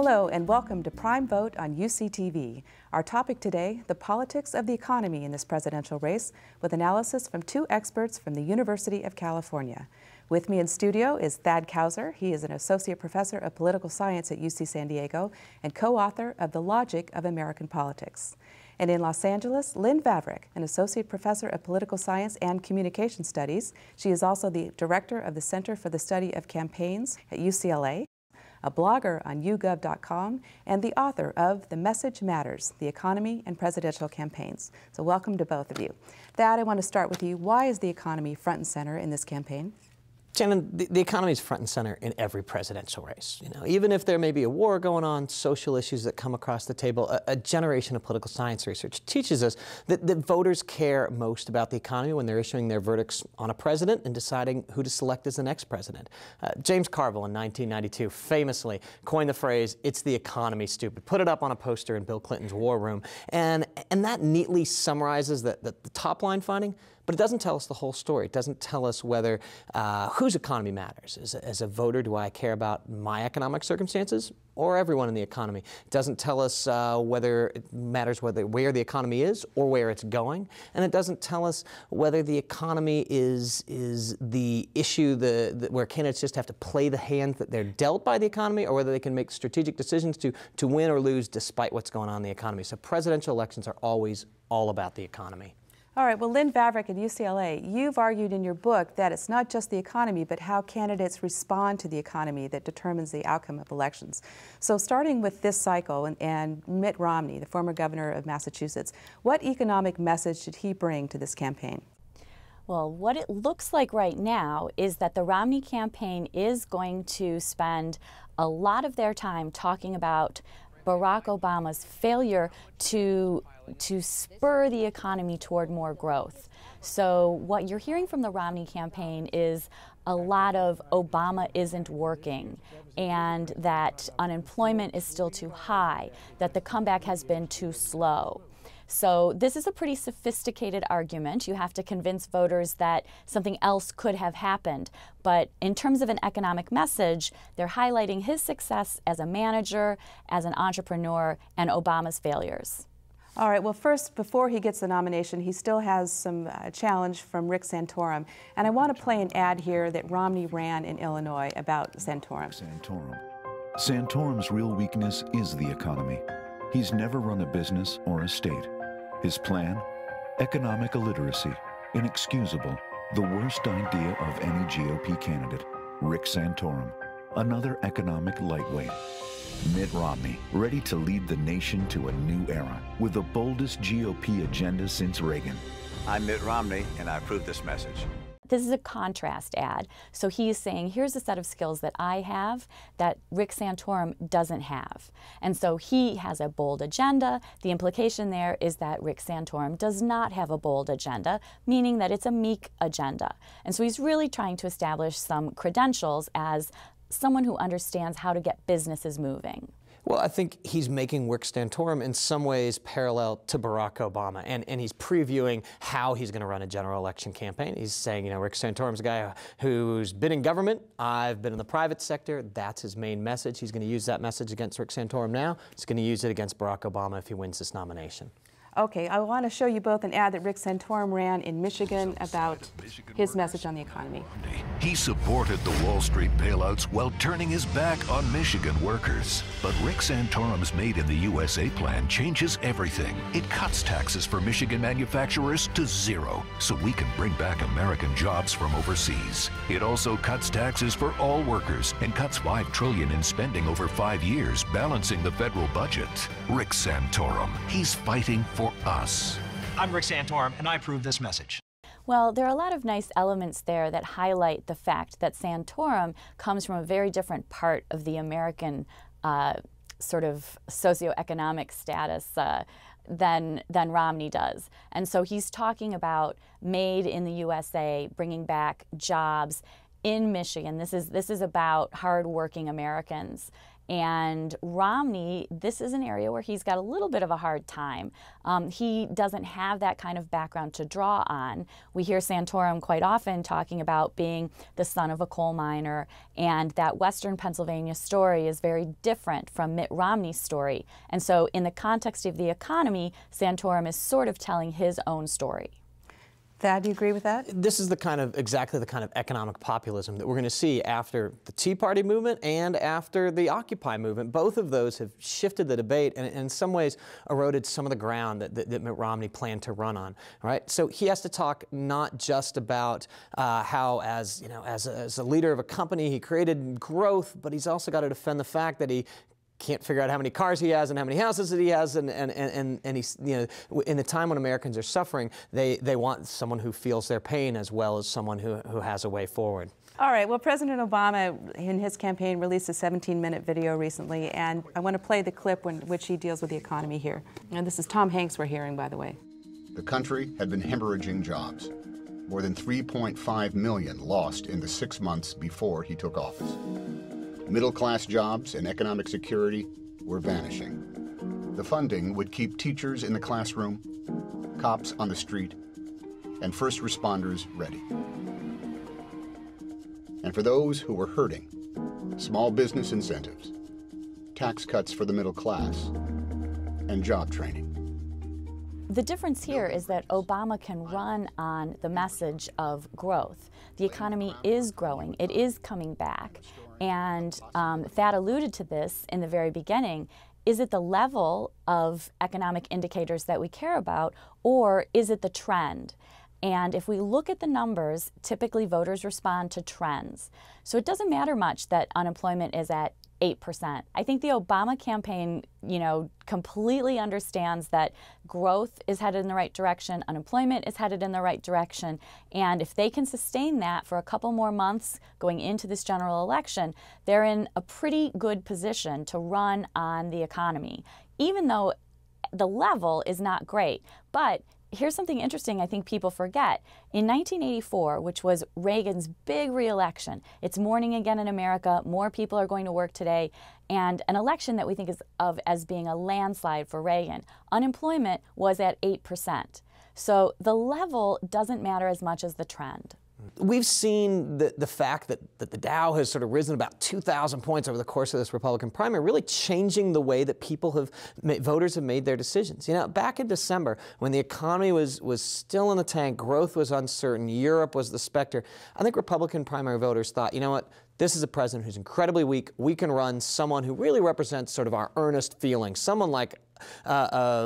Hello and welcome to Prime Vote on UCTV. Our topic today, the politics of the economy in this presidential race, with analysis from two experts from the University of California. With me in studio is Thad Kauser. He is an associate professor of political science at UC San Diego and co-author of The Logic of American Politics. And in Los Angeles, Lynn Vavrick, an associate professor of political science and communication studies. She is also the director of the Center for the Study of Campaigns at UCLA a blogger on ugov.com and the author of The Message Matters The Economy and Presidential Campaigns. So, welcome to both of you. That, I want to start with you. Why is the economy front and center in this campaign? Shannon, the, the economy is front and center in every presidential race. You know, even if there may be a war going on, social issues that come across the table, a, a generation of political science research teaches us that, that voters care most about the economy when they're issuing their verdicts on a president and deciding who to select as the next president. Uh, James Carville in 1992 famously coined the phrase, it's the economy, stupid. Put it up on a poster in Bill Clinton's war room. And, and that neatly summarizes that the, the top line finding but it doesn't tell us the whole story. It doesn't tell us whether uh, whose economy matters. As, as a voter, do I care about my economic circumstances or everyone in the economy. It doesn't tell us uh, whether it matters whether where the economy is or where it's going, and it doesn't tell us whether the economy is is the issue the, the, where candidates just have to play the hand that they're dealt by the economy, or whether they can make strategic decisions to to win or lose despite what's going on in the economy. So presidential elections are always all about the economy. All right, well, Lynn Vavrick at UCLA, you've argued in your book that it's not just the economy, but how candidates respond to the economy that determines the outcome of elections. So, starting with this cycle and, and Mitt Romney, the former governor of Massachusetts, what economic message did he bring to this campaign? Well, what it looks like right now is that the Romney campaign is going to spend a lot of their time talking about Barack Obama's failure to to spur the economy toward more growth. So, what you're hearing from the Romney campaign is a lot of Obama isn't working and that unemployment is still too high, that the comeback has been too slow. So, this is a pretty sophisticated argument. You have to convince voters that something else could have happened. But in terms of an economic message, they're highlighting his success as a manager, as an entrepreneur, and Obama's failures. All right, well, first, before he gets the nomination, he still has some uh, challenge from Rick Santorum. And I want to play an ad here that Romney ran in Illinois about Santorum. Santorum. Santorum's real weakness is the economy. He's never run a business or a state. His plan? Economic illiteracy. Inexcusable. The worst idea of any GOP candidate. Rick Santorum. Another economic lightweight. Mitt Romney, ready to lead the nation to a new era with the boldest GOP agenda since Reagan. I'm Mitt Romney, and I approve this message. This is a contrast ad. So he's saying, here's a set of skills that I have that Rick Santorum doesn't have. And so he has a bold agenda. The implication there is that Rick Santorum does not have a bold agenda, meaning that it's a meek agenda. And so he's really trying to establish some credentials as someone who understands how to get businesses moving. Well, I think he's making Rick Santorum in some ways parallel to Barack Obama, and, and he's previewing how he's going to run a general election campaign. He's saying, you know, Rick Santorum's a guy who's been in government, I've been in the private sector. That's his main message. He's going to use that message against Rick Santorum now. He's going to use it against Barack Obama if he wins this nomination. Okay, I want to show you both an ad that Rick Santorum ran in Michigan about Michigan his message on the economy. He supported the Wall Street bailouts while turning his back on Michigan workers. But Rick Santorum's Made in the USA plan changes everything. It cuts taxes for Michigan manufacturers to zero so we can bring back American jobs from overseas. It also cuts taxes for all workers and cuts 5 trillion in spending over 5 years balancing the federal budget. Rick Santorum, he's fighting for for us. I'm Rick Santorum, and I approve this message. Well, there are a lot of nice elements there that highlight the fact that Santorum comes from a very different part of the American uh, sort of socioeconomic status. Uh, than than Romney does. And so he's talking about made in the USA, bringing back jobs in Michigan. This is this is about hardworking Americans. And Romney, this is an area where he's got a little bit of a hard time. Um, he doesn't have that kind of background to draw on. We hear Santorum quite often talking about being the son of a coal miner, and that Western Pennsylvania story is very different from Mitt Romney's story. And so, in the context of the economy, Santorum is sort of telling his own story. Thad, do you agree with that? This is the kind of exactly the kind of economic populism that we're going to see after the Tea Party movement and after the Occupy movement. Both of those have shifted the debate and, in some ways, eroded some of the ground that, that, that Mitt Romney planned to run on. Right, so he has to talk not just about uh, how, as you know, as a, as a leader of a company, he created growth, but he's also got to defend the fact that he can't figure out how many cars he has and how many houses that he has and, and, and, and he's, you know, in the time when Americans are suffering, they, they want someone who feels their pain as well as someone who, who has a way forward. All right, well, President Obama in his campaign released a 17 minute video recently, and I want to play the clip when which he deals with the economy here. And this is Tom Hanks we're hearing, by the way. The country had been hemorrhaging jobs. More than 3.5 million lost in the six months before he took office. Middle class jobs and economic security were vanishing. The funding would keep teachers in the classroom, cops on the street, and first responders ready. And for those who were hurting, small business incentives, tax cuts for the middle class, and job training. The difference here is that Obama can run on the message of growth. The economy is growing, it is coming back. And um, Thad alluded to this in the very beginning. Is it the level of economic indicators that we care about, or is it the trend? And if we look at the numbers, typically voters respond to trends. So it doesn't matter much that unemployment is at 8%. I think the Obama campaign, you know, completely understands that growth is headed in the right direction, unemployment is headed in the right direction, and if they can sustain that for a couple more months going into this general election, they're in a pretty good position to run on the economy, even though the level is not great. But here's something interesting I think people forget. In 1984, which was Reagan's big reelection, it's morning again in America, more people are going to work today, and an election that we think is of as being a landslide for Reagan. Unemployment was at 8%. So the level doesn't matter as much as the trend. We've seen the, the fact that, that the Dow has sort of risen about 2,000 points over the course of this Republican primary, really changing the way that people have, voters have made their decisions. You know, back in December, when the economy was, was still in the tank, growth was uncertain, Europe was the specter, I think Republican primary voters thought, you know what, this is a president who's incredibly weak. We can run someone who really represents sort of our earnest feelings, someone like uh,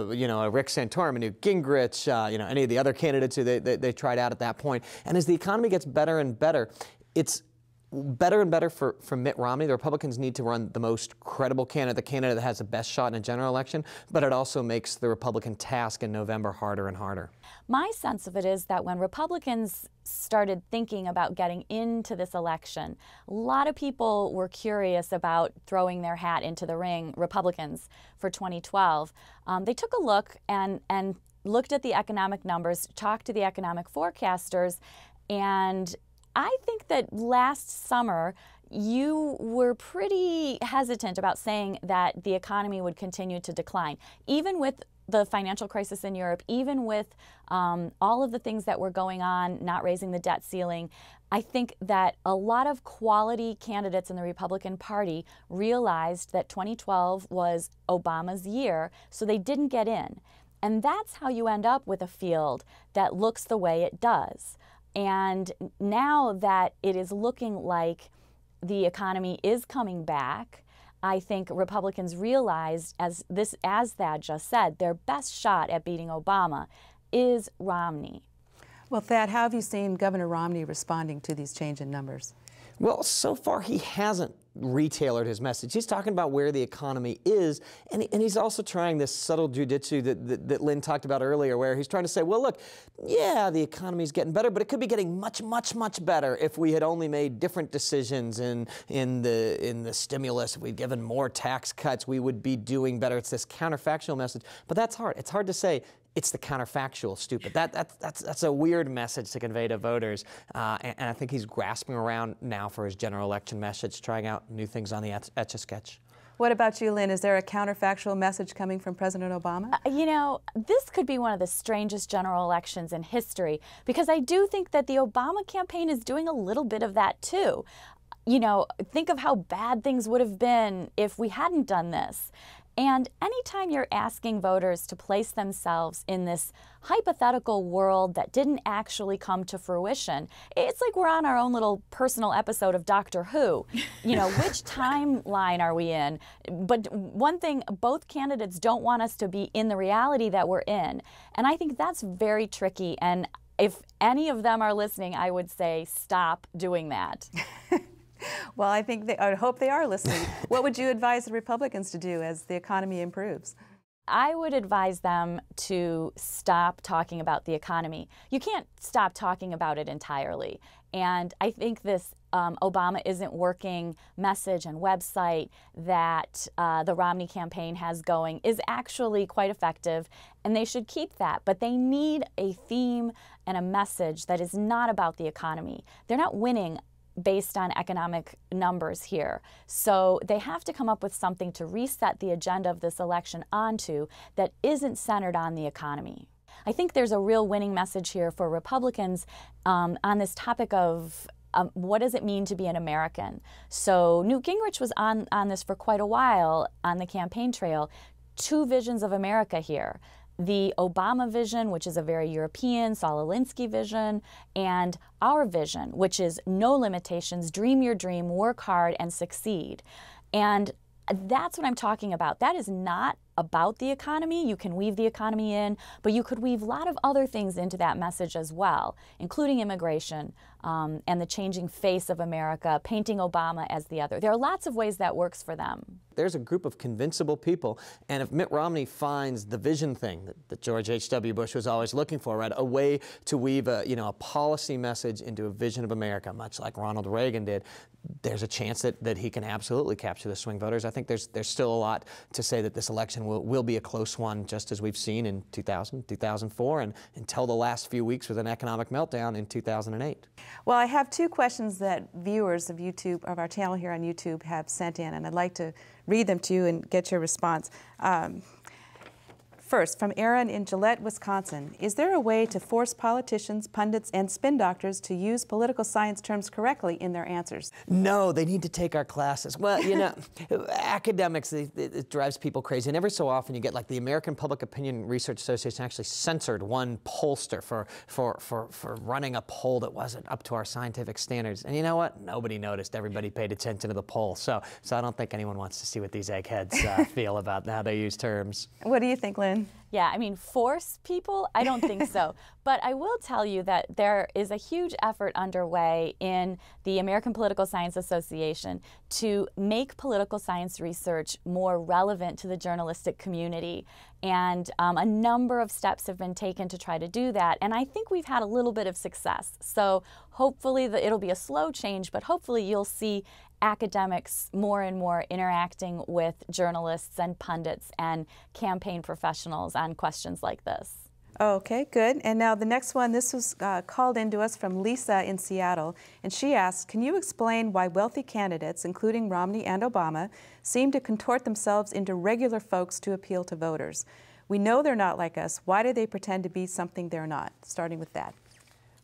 uh, you know, uh, Rick Santorum, Newt Gingrich, uh, you know, any of the other candidates who they, they, they tried out at that point. And as the economy gets better and better, it's better and better for, for Mitt Romney. The Republicans need to run the most credible candidate, the candidate that has the best shot in a general election, but it also makes the Republican task in November harder and harder. My sense of it is that when Republicans started thinking about getting into this election, a lot of people were curious about throwing their hat into the ring, Republicans, for 2012. Um, they took a look and, and looked at the economic numbers, talked to the economic forecasters, and I think that last summer you were pretty hesitant about saying that the economy would continue to decline, even with the financial crisis in Europe, even with um, all of the things that were going on, not raising the debt ceiling, I think that a lot of quality candidates in the Republican Party realized that 2012 was Obama's year, so they didn't get in. And that's how you end up with a field that looks the way it does. And now that it is looking like the economy is coming back, I think Republicans realized as this as Thad just said, their best shot at beating Obama is Romney. Well, Thad, how have you seen Governor Romney responding to these change in numbers? Well, so far he hasn't retailored his message. He's talking about where the economy is, and, and he's also trying this subtle jujitsu that, that, that Lynn talked about earlier, where he's trying to say, well, look, yeah, the economy's getting better, but it could be getting much, much, much better if we had only made different decisions in, in, the, in the stimulus, if we'd given more tax cuts, we would be doing better. It's this counterfactual message, but that's hard. It's hard to say it's the counterfactual stupid. That, that, that's, that's a weird message to convey to voters. Uh, and, and, I think he's grasping around now for his general election message, trying out new things on the etch a sketch. What about you, Lynn? Is there a counterfactual message coming from President Obama? Uh, you know, this could be one of the strangest general elections in history because I do think that the Obama campaign is doing a little bit of that too you know, think of how bad things would have been if we hadn't done this. And anytime you're asking voters to place themselves in this hypothetical world that didn't actually come to fruition, it's like we're on our own little personal episode of Doctor Who. You know, which timeline are we in? But one thing, both candidates don't want us to be in the reality that we're in. And I think that's very tricky. And if any of them are listening, I would say stop doing that. well, I think they, I hope they are listening. what would you advise the Republicans to do as the economy improves? I would advise them to stop talking about the economy. You can't stop talking about it entirely. And I think this um, Obama isn't working message and website that uh, the Romney campaign has going is actually quite effective, and they should keep that. But they need a theme and a message that is not about the economy. They're not winning based on economic numbers here. So they have to come up with something to reset the agenda of this election onto that isn't centered on the economy. I think there's a real winning message here for Republicans um, on this topic of um, what does it mean to be an American? So Newt Gingrich was on, on this for quite a while on the campaign trail. Two visions of America here the Obama vision, which is a very European, Alinsky vision, and our vision, which is no limitations, dream your dream, work hard, and succeed. And that's what I'm talking about. That is not about the economy. You can weave the economy in, but you could weave a lot of other things into that message as well, including immigration um, and the changing face of America, painting Obama as the other. There are lots of ways that works for them. There's a group of convincible people, and if Mitt Romney finds the vision thing that, that George H.W. Bush was always looking for, right, a way to weave a, you know, a policy message into a vision of America, much like Ronald Reagan did, there's a chance that, that he can absolutely capture the swing voters. I think there's, there's still a lot to say that this election election will, will be a close one, just as we've seen in 2000, 2004, and until the last few weeks with an economic meltdown in 2008. Well, I have two questions that viewers of YouTube, of our channel here on YouTube, have sent in, and I'd like to read them to you and get your response. Um, First, from Aaron in Gillette, Wisconsin, is there a way to force politicians, pundits, and spin doctors to use political science terms correctly in their answers? No, they need to take our classes. Well, you know, academics, it, it, drives people crazy. And every so often you get like the American Public Opinion Research Association actually censored one pollster for, for, for, for running a poll that wasn't up to our scientific standards. And you know what? Nobody noticed. Everybody paid attention to the poll. So, so I don't think anyone wants to see what these eggheads uh, feel about how they use terms. What do you think, Lynn? Yeah, I mean, force people? I don't think so. But I will tell you that there is a huge effort underway in the American Political Science Association to make political science research more relevant to the journalistic community. And um, a number of steps have been taken to try to do that. And I think we've had a little bit of success. So hopefully, the, it'll be a slow change, but hopefully, you'll see academics more and more interacting with journalists and pundits and campaign professionals on questions like this. Okay, good. And now the next one, this was uh, called in to us from Lisa in Seattle, and she asked, can you explain why wealthy candidates, including Romney and Obama, seem to contort themselves into regular folks to appeal to voters? We know they're not like us. Why do they pretend to be something they're not? Starting with that.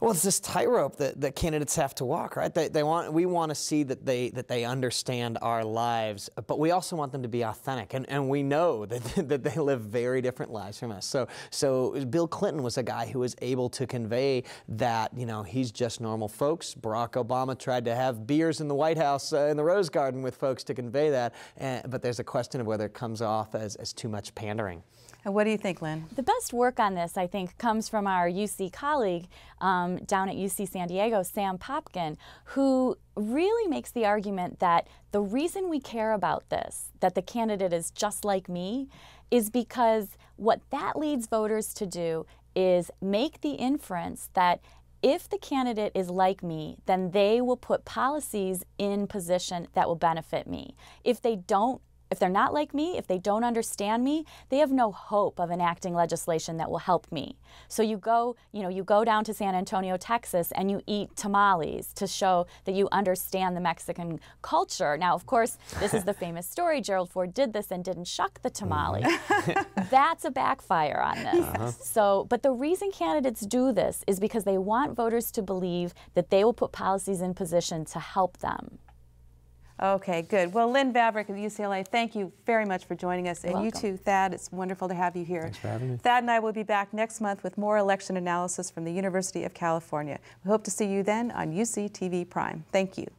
Well, it's this tightrope that, that candidates have to walk, right? They, they want, we want to see that they, that they understand our lives, but we also want them to be authentic. And, and we know that, that they live very different lives from us. So, so Bill Clinton was a guy who was able to convey that, you know, he's just normal folks. Barack Obama tried to have beers in the White House, uh, in the Rose Garden with folks to convey that. Eh, but there's a question of whether it comes off as, as too much pandering. And what do you think, Lynn? The best work on this, I think, comes from our UC colleague. Um, from down at UC San Diego, Sam Popkin, who really makes the argument that the reason we care about this, that the candidate is just like me, is because what that leads voters to do is make the inference that if the candidate is like me, then they will put policies in position that will benefit me. If they don't if they're not like me, if they don't understand me, they have no hope of enacting legislation that will help me. So you go, you know, you go down to San Antonio, Texas, and you eat tamales to show that you understand the Mexican culture. Now, of course, this is the famous story. Gerald Ford did this and didn't shuck the mm-hmm. tamale. That's a backfire on this. Uh -huh. So, but the reason candidates do this is because they want voters to believe that they will put policies in position to help them. Okay, good. Well, Lynn Vavrick of UCLA, thank you very much for joining us. and welcome. you too, Thad, it's wonderful to have you here. Thanks for having me. Thad and I will be back next month with more election analysis from the University of California. We hope to see you then on UCTV Prime. Thank you.